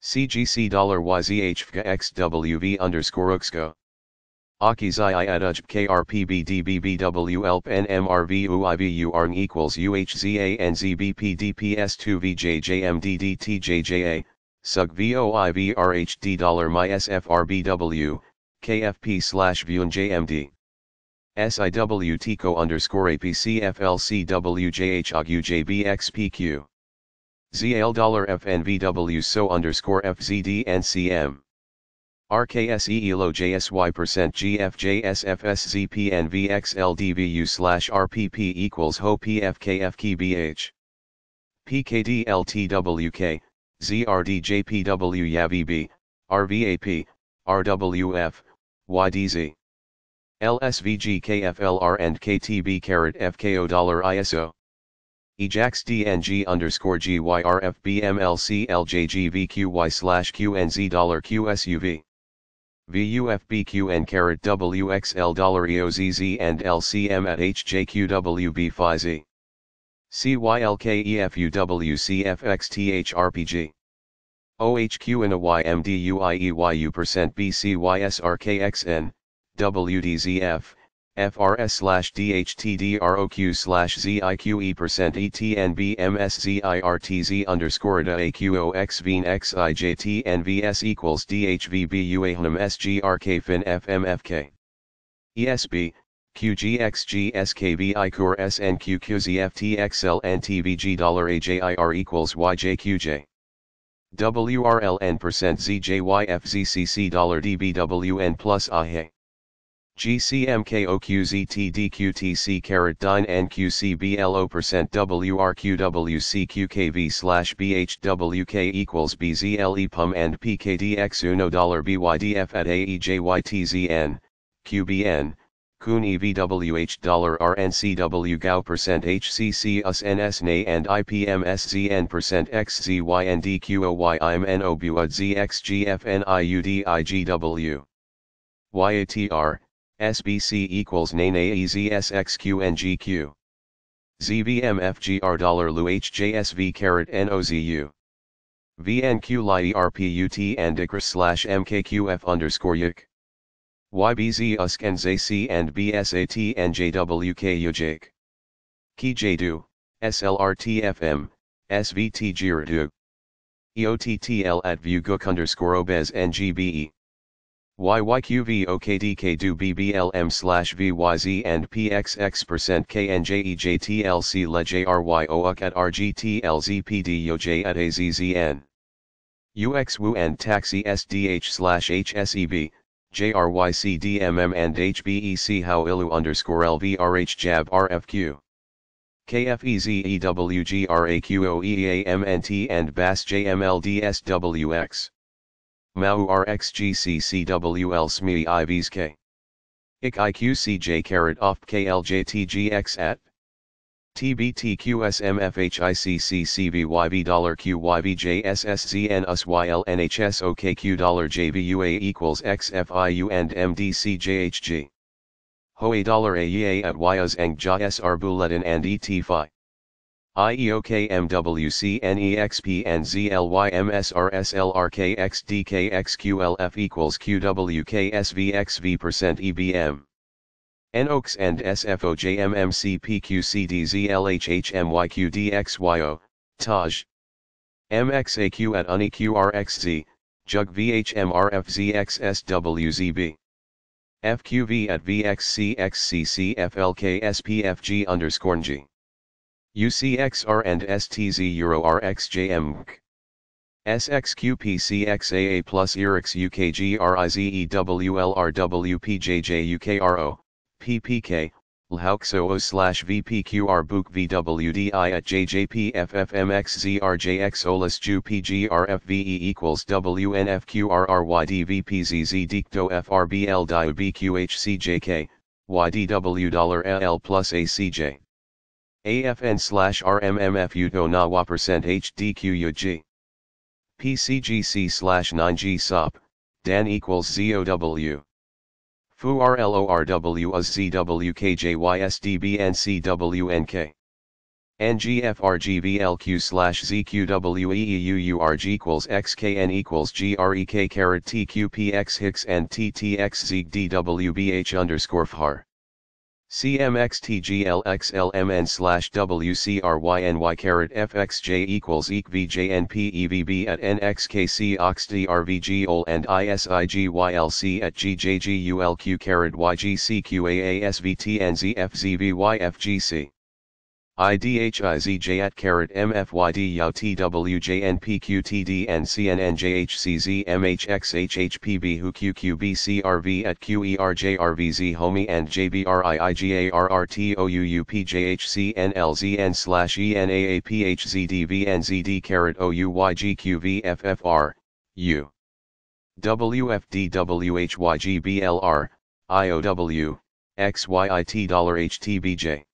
CGC dollar YZHVK XWV underscore UXCO. Akizii at UJKRPBDBBWLPNMRVUIVURN equals UHZANZBPDPS2VJJMDDTJJA, SUG VOIVRHD dollar MySFRBW, KFP slash VUNJMD. SIWTCO underscore APCFLCWJHOGUJBXPQ. ZL dollar FNVW so underscore FZDNCM. RKSE ELO JSY percent GFJSFSZPNVXLDVU slash RPP equals HO PFKFKBH. PKDLTWK, ZRDJPW YAVB, RVAP, RWF, YDZ. LSVG KFLR and KTB carat FKO dollar ISO. Ejax DNG underscore slash QNZ dollar QSUV. VUFBQN carat WXL dollar EOZZ and LCM at HJQWB phi Z. CYLKEFUWCFXTHRPG. percent BCYSRKXN, WDZF. FRS slash DHTDROQ slash ZIQE percent ETNBMSZIRTZ underscore DAQOXVN equals DHVBUAHNM dollar FMFK. ESB, SNQQZFTXLNTVG $AJIR equals YJQJ. WRLN percent ZJYFZCC $DBWN plus AHE. GCMKOQZTDQTC carat dine NQCBLO percent WRQWCQKV slash BHWK equals BZLE PUM and PKDX Uno dollar BYDF at AEJYTZN, QBN, Kun EVWH dollar RNCW GAO percent HCC US NSNA and IPMSZN percent XZYNDQOYIMNOBUADZXGFNIUDIGW YATR SBC equals NANAEZSXQNGQ. ZVMFGR dollar LUHJSV carat NOZU. VNQ LIERPUT and ICRIS slash MKQF underscore YUK. YBZ USK and ZC and BSAT and JWK YUJIK. KJDU, SLRTFM, SVT JIRDU. EOTTL at VUGUK underscore OBEZ NGBE. YYQVOKDKDUBBLM slash VYZ and PXX percent KNJEJTLC LEJRYOUK at at AZZN. UXWU and Taxi SDH slash HSEB, JRYCDMM and HBEC How Ilu underscore LVRH JAB RFQ. KFEZEWGRAQOEAMNT and BAS JMLDSWX. Mau RxGCCWL SME IVSK. IC IQCJ carat off KLJTGX at TBTQSMFHICCCVYV dollar QYVJSSZN USYLNHSOKQ dollar JVUA equals XFIU and MDCJHG. Hoa dollar AEA at YAS Ang Bulletin and ETFI. I E O K M W C N E X P N Z L Y M S R S L R K X D K X Q L F equals QWKSVXV% EBM. NOX and SFOJMMCPQCDZLHHMYQDXYO, TAJ. MXAQ at UNIQRXZ, JUG VHMRFZXSWZB. FQV at VXCXCCFLKSPFG underscore G. UCXR and STZ Euro RXJM SXQPCXAA plus ERIX UKGRIZEWLRWPJJUKRO PPK LHAUXOO slash VPQR Book VWDI at JJPFFMXZRJXOLAS JU PGRFVE equals WNFQRRYDVPZZDKTO FRBL DIU BQHCJK YDW dollar l plus ACJ AFN slash RMMF Udo Nawa percent HDQUG. PCGC slash 9G SOP, DAN equals ZOW. FU RLORW AS ZWKJYSDBNCWNK. NGFRGVLQ slash ZQWEEUURG equals XKN equals GREK carat TQPX Hicks and TTX ZDWBH underscore FHAR. CMXTGLXLMN slash WCRYNY carat FXJ equals eq VJNPEVB at NXKC and ISIGYLC at GJGULQ carat YGCQAASVTNZFZVYFGC. IDHIZJ at carrot MFYD YAU WHO QQBCRV at QERJRVZ Homie and JBRIIGARRTOUUPJHCNLZN slash ENAAPHZDVNZD carrot OUYGQVFFR, U. WFDWHYGBLR, IOW, XYIT dollar HTBJ.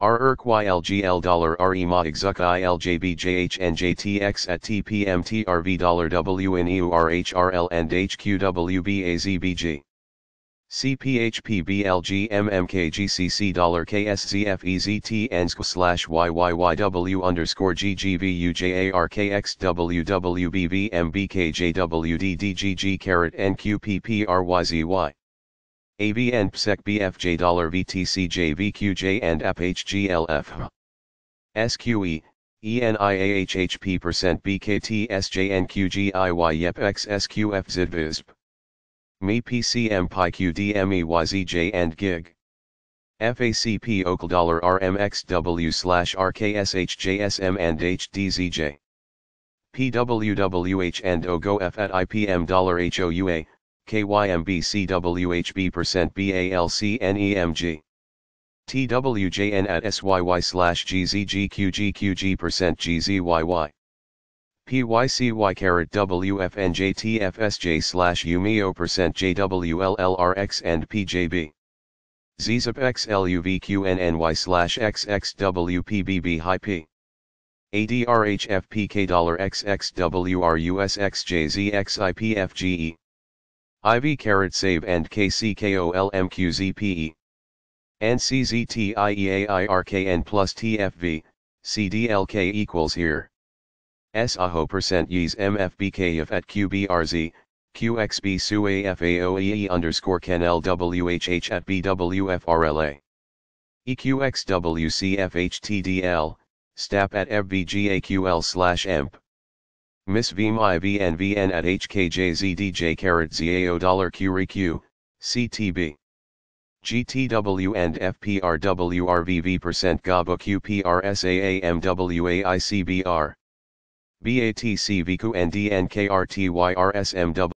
R dollar REMA ILJBJHNJTX at TPMTRV dollar WNEURHRL and H Q W B A Z B G C P H P B L G M M K G C C dollar KSZFEZT and slash YYYW underscore GGVUJARKXWWBVMBKJWDDGG carrot NQPPRYZY. ABN PSEC BFJ $VTCJ VQJ and APHGLF SQE ENIAHHP percent BKT SJNQGIY YEP XSQF ZVISP ME PCM PyQDMEYZJ and GIG FACP OCL dollar RMXW slash RKSHJSM and HDZJ PWWH and OGOF at IPM dollar HOUA KYMBCWHB% BALCNEMG. TWJN at SYY slash GZGQGQG% GZYY. PYCY carat WFNJTFSJ slash UMEO percent JWLLRX and PJB. ZZIP XLUVQNNY slash XXWPBB high P. ADRHFPK dollar XXWRUSXJZXIPFGE. IV carrot save and KCKOLMQZPE. And plus TFV, CDLK equals here. Saho percent yees MFBKF at QBRZ, QXB SUAFAOEE underscore CanLWHH at BWFRLA. EQXWCFHTDL, STAP at FBGAQL slash EMP. Miss VMIVNVN at HKJZDJ carat ZAO dollar QREQ, CTB. GTW and FPRWRVV percent GABA QPRSAAMWAICBR. BATC and DNKRTYRSMW.